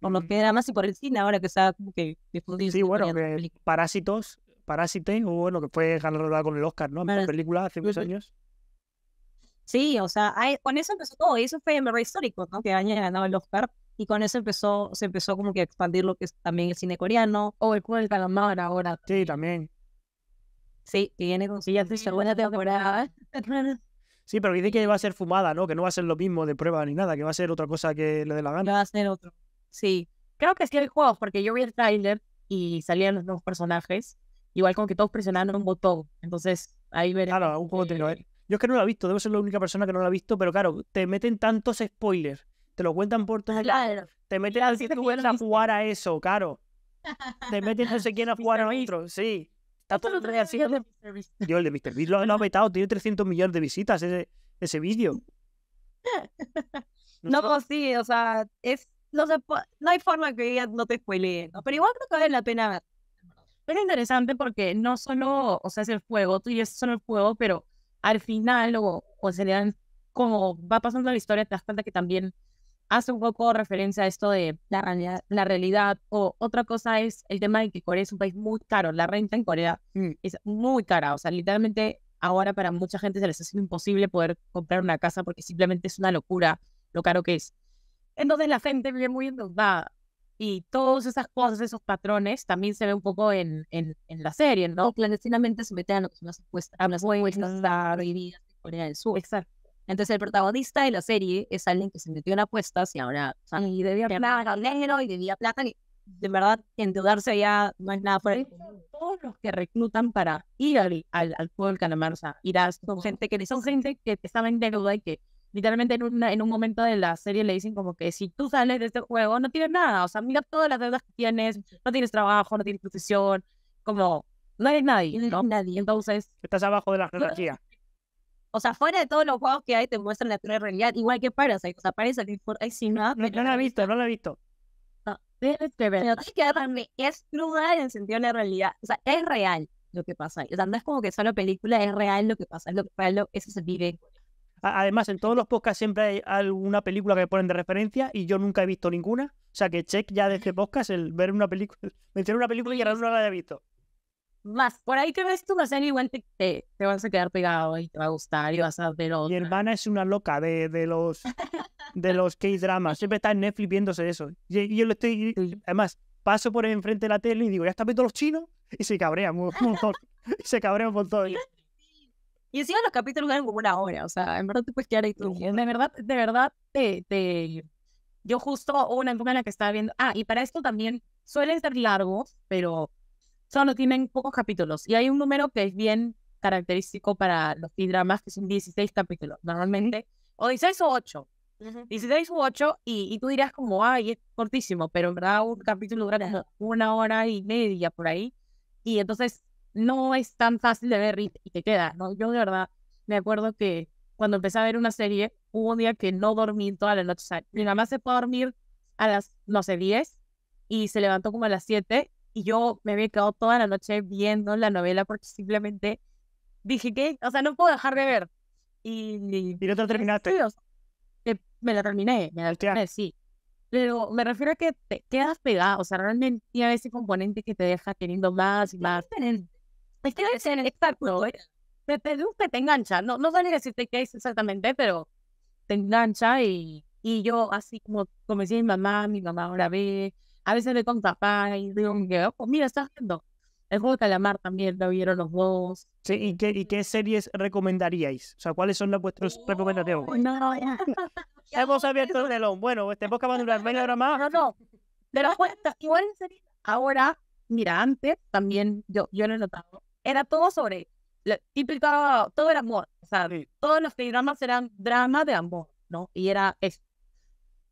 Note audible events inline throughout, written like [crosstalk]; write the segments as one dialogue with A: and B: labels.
A: por los más y por el cine ahora que está como que difundido. Sí, bueno, Parásitos, Parásites, o bueno, que fue ganadora con el Oscar, ¿no? En la película hace muchos años.
B: Sí, o sea, con eso empezó todo, eso fue en histórico, ¿no? Que Aña ganaba el Oscar, y con eso empezó, se empezó como que a expandir lo que es también el cine coreano, o el cuerpo del calamar ahora. Sí, también. Sí, que viene con temporada. [laughs]
A: Sí, pero dice que va a ser fumada, ¿no? Que no va a ser lo mismo de prueba ni nada, que va a ser otra cosa que le dé la gana. Va a ser otro. Sí, creo que sí hay juegos, porque yo vi el trailer y salían los nuevos personajes, igual como que todos presionaron un botón, entonces ahí veremos. Claro, un juego de ¿eh? eh Yo es que no lo he visto, debo ser la única persona que no lo ha visto, pero claro, te meten tantos spoilers, te lo cuentan por todos [laughs] claro, te meten a a jugar a eso, claro. Te meten no sé quién a [laughs] jugar a otro, sí. Está todo El de Mr. Yo, el de Mr. Beast lo, ha [laughs] vetado, tiene 300 millones de visitas ese, ese vídeo.
B: No, pues sí, o sea, es no, no hay forma que ella no te fue ¿no? pero igual creo que vale la pena Pero es interesante porque no solo, o sea, es el juego, tú y es solo el juego, pero al final, o, o se le dan, como va pasando la historia, te das cuenta que también hace un poco referencia a esto de la realidad, la realidad o otra cosa es el tema de que Corea es un país muy caro, la renta en Corea mm. es muy cara, o sea, literalmente ahora para mucha gente se les ha sido imposible poder comprar una casa porque simplemente es una locura lo caro que es. Entonces la gente vive muy endeudada. Y todas esas cosas, esos patrones, también se ve un poco en, en, la serie, ¿no? Clandestinamente se meten a las apuestas, las prohibidas de Corea del Sur. Exacto. Entonces el protagonista de la serie es alguien que se metió en apuestas y ahora o y debía plata, dinero y debía plata. Y de verdad, endeudarse ya no es nada Todos los que reclutan para ir al, al, al pueblo calamar, o sea, irás gente que son gente que estaba en deuda y que literalmente en, en un momento de la serie le dicen como que si tú sales de este juego no tienes nada, o sea, mira todas las deudas que tienes, no tienes trabajo, no tienes profesión, como no hay nadie, ¿no? Nadie. Entonces... Estás abajo de la jerarquía. O sea, fuera de todos los juegos que hay, te muestran la realidad, igual que Parasite. O sea, parece es sin nada. No, la he visto, no la he visto. tienes que ver. es cruda en el sentido de la realidad. O sea, es real
A: lo que pasa. O sea, no es como que solo película, es real lo que pasa, lo que, pasa eso se vive. Además, en todos los podcasts siempre hay alguna película que ponen de referencia y yo nunca he visto ninguna. O sea que check ya de este podcast el ver una película, [laughs] mencionar una película y ahora no la haya visto. Más, por ahí que ves tú no serie, igual te, te, vas a quedar pegado y te va a gustar y vas a ver otra. Mi hermana es una loca de, los de los [laughs] K-dramas. Siempre está en Netflix viéndose eso. Y, yo lo estoy. además, paso por enfrente de la tele y digo, ¿ya está viendo los chinos? Y se cabrea un [laughs] montón. se cabrea un montón.
B: Y encima los capítulos duran como una hora, o sea, en verdad te puedes quedar ahí De verdad, de verdad, te, yo justo una en la que estaba viendo, ah, y para esto también suelen ser largos, pero solo tienen pocos capítulos. Y hay un número que es bien característico para los dramas que son 16 capítulos, normalmente, o 16 o 8. 16 u 8, y, y tú dirás como, ay, es cortísimo, pero en verdad un capítulo dura una hora y media por ahí. Y entonces no es tan fácil de ver y, te queda, ¿no? Yo de verdad me acuerdo que cuando empecé a ver una serie, hubo un día que no dormí toda la noche. O sea, mi mamá se fue a dormir a las, no sé, 10 y se levantó como a las 7 y yo me había quedado toda la noche viendo la novela porque simplemente dije que, o sea, no puedo dejar de ver. Y, y, no te lo terminaste. me la terminé, me la terminé, sí. Pero me refiero a que te quedas pegada, o sea, realmente tiene ese componente que te deja teniendo más y más te en el exacto. Te, eh. te, te engancha. No, no ni decirte qué es exactamente, pero te engancha y, y yo así como, como decía mi mamá, mi mamá ahora
A: ve, a veces ve con papá y digo, mira, estás viendo. El juego de calamar también lo vieron los dos. Sí, ¿y qué, y qué series recomendaríais? O sea, ¿cuáles son las vuestras oh, recomendaciones? No, ya. [laughs] Hemos abierto el telón. Bueno, este podcast va a durar más. No, no.
B: De las cuentas, igual ahora, mira, antes también yo, yo lo he notado era todo sobre, todo era amor, o sea, todos los dramas eran dramas de amor, ¿no? Y era eso.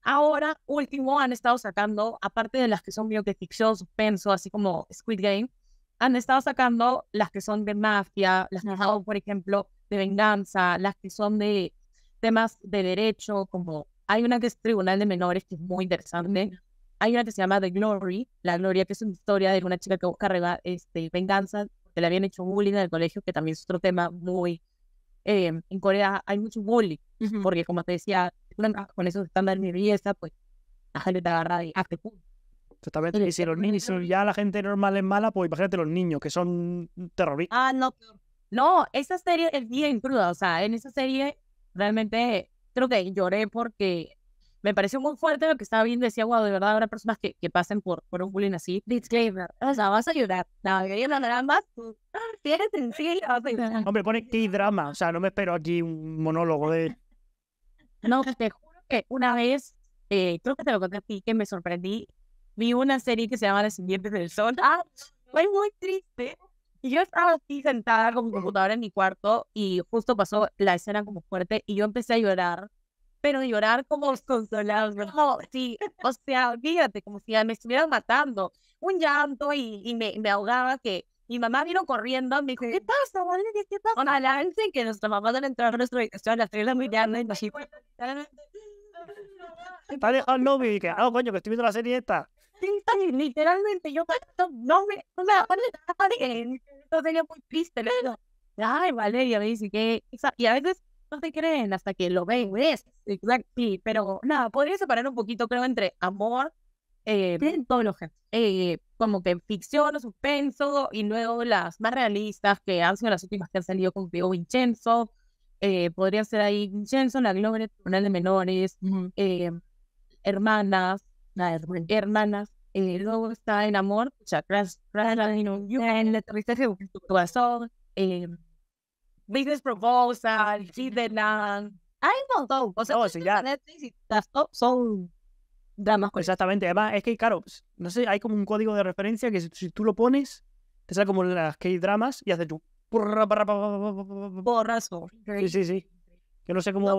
B: Ahora, último, han estado sacando, aparte de las que son medio que ficción, suspenso, así como Squid Game, han estado sacando las que son de mafia, las que son, por ejemplo, de venganza, las que son de temas de derecho, como hay una que es Tribunal de Menores, que es muy interesante. Hay una que se llama The Glory, La Gloria, que es una historia de una chica que busca este, venganza que le habían hecho bullying en el colegio, que también es otro tema muy... Em, en Corea hay mucho bullying, porque como te decía, ah, con esos estándares de belleza, pues la gente te agarra y hace
A: punto. Totalmente. Y si, los niños, ya la gente normal es mala, pues imagínate los niños que son terroristas. Ah, no. No, esa serie es bien cruda. O sea, en esa serie
B: realmente creo que lloré porque me pareció muy fuerte lo que estaba viendo. Decía, wow, de verdad habrá personas que, que pasen por, por un bullying así. Disclaimer, o sea, vas a llorar. La mayoría de nada más
A: [laughs] tienes sensible, vas a Hombre, pone que drama, o sea, no me espero aquí un monólogo de... [laughs] No, te juro que una vez, eh, creo que te lo conté a ti, que me sorprendí.
B: Vi una serie que se llama Descendientes del Sol. Ah, fue muy triste. Y yo estaba así sentada con mi computadora en mi cuarto y justo pasó la escena como fuerte y yo empecé a llorar pero llorar como los consolados, sí, o sea, fíjate, como si me estuvieran matando, un llanto y, y me, me, ahogaba que mi mamá vino corriendo, me dijo, ¿qué pasa, Valeria? ¿Qué pasa? Ojalá alance que nuestra mamá no entraba a nuestra habitación a las 3 de la mañana
A: y nos Está dejando no, y que, ah, coño, que estoy viendo la serie esta.
B: Literalmente, yo no me, no me entonces yo muy triste, le digo, ay, Valeria, me dice que, y a veces te creen hasta que lo ven, ¿ves? sí Pero nada, podría separar un poquito, creo, entre amor, eh, todos los eh, como que ficción o suspenso, y luego las más realistas, que han sido las últimas que han salido con Vincenzo, eh, podría ser ahí Vincenzo, la Gloria Tribunal de Menores, eh, Hermanas, Hermanas, luego está En Amor, Chakras, en el aterrizaje de tu corazón, business proposal, nan.
A: Hay un montón. O sea, Netflix y son dramas. Pues. exactamente. Además, es que, claro, no sé, hay como un código de referencia que si, tú lo pones, te sale como las k dramas y hace tú. Borrazo. Sí, sí, sí. Yo no sé cómo.